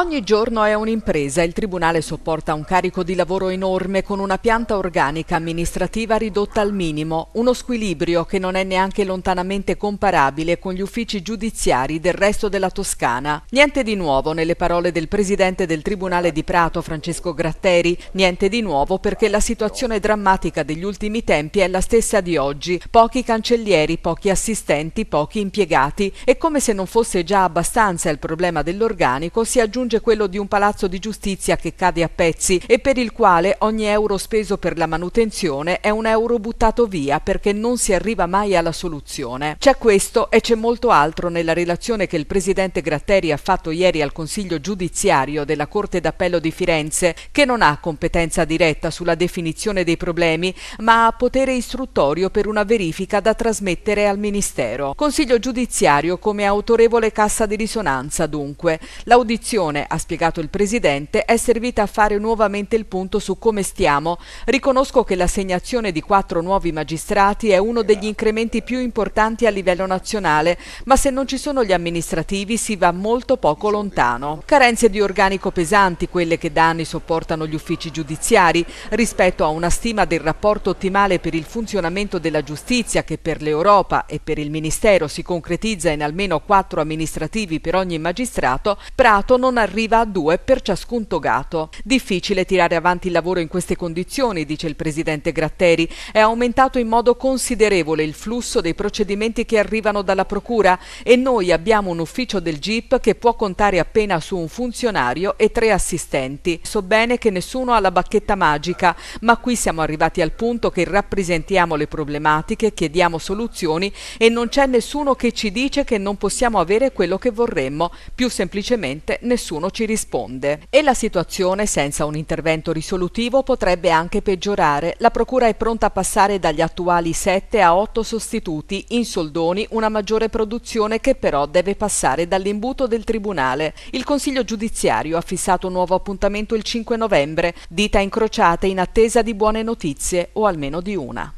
Ogni giorno è un'impresa, il Tribunale sopporta un carico di lavoro enorme con una pianta organica amministrativa ridotta al minimo, uno squilibrio che non è neanche lontanamente comparabile con gli uffici giudiziari del resto della Toscana. Niente di nuovo nelle parole del Presidente del Tribunale di Prato, Francesco Gratteri, niente di nuovo perché la situazione drammatica degli ultimi tempi è la stessa di oggi, pochi cancellieri, pochi assistenti, pochi impiegati e come se non fosse già abbastanza il problema dell'organico si aggiunge aggiunge quello di un palazzo di giustizia che cade a pezzi e per il quale ogni euro speso per la manutenzione è un euro buttato via perché non si arriva mai alla soluzione. C'è questo e c'è molto altro nella relazione che il presidente Gratteri ha fatto ieri al Consiglio giudiziario della Corte d'Appello di Firenze, che non ha competenza diretta sulla definizione dei problemi, ma ha potere istruttorio per una verifica da trasmettere al Ministero. Consiglio giudiziario come autorevole cassa di risonanza, dunque. L'audizione riunione, ha spiegato il Presidente, è servita a fare nuovamente il punto su come stiamo. Riconosco che l'assegnazione di quattro nuovi magistrati è uno degli incrementi più importanti a livello nazionale, ma se non ci sono gli amministrativi si va molto poco lontano. Carenze di organico pesanti, quelle che da anni sopportano gli uffici giudiziari, rispetto a una stima del rapporto ottimale per il funzionamento della giustizia che per l'Europa e per il Ministero si concretizza in almeno quattro amministrativi per ogni magistrato, Prato non arriva a due per ciascun togato. Difficile tirare avanti il lavoro in queste condizioni, dice il presidente Gratteri. È aumentato in modo considerevole il flusso dei procedimenti che arrivano dalla Procura e noi abbiamo un ufficio del GIP che può contare appena su un funzionario e tre assistenti. So bene che nessuno ha la bacchetta magica, ma qui siamo arrivati al punto che rappresentiamo le problematiche, chiediamo soluzioni e non c'è nessuno che ci dice che non possiamo avere quello che vorremmo, più semplicemente nessuno nessuno ci risponde e la situazione senza un intervento risolutivo potrebbe anche peggiorare. La procura è pronta a passare dagli attuali 7 a 8 sostituti, in soldoni una maggiore produzione che però deve passare dall'imbuto del tribunale. Il Consiglio giudiziario ha fissato un nuovo appuntamento il 5 novembre, dita incrociate in attesa di buone notizie o almeno di una.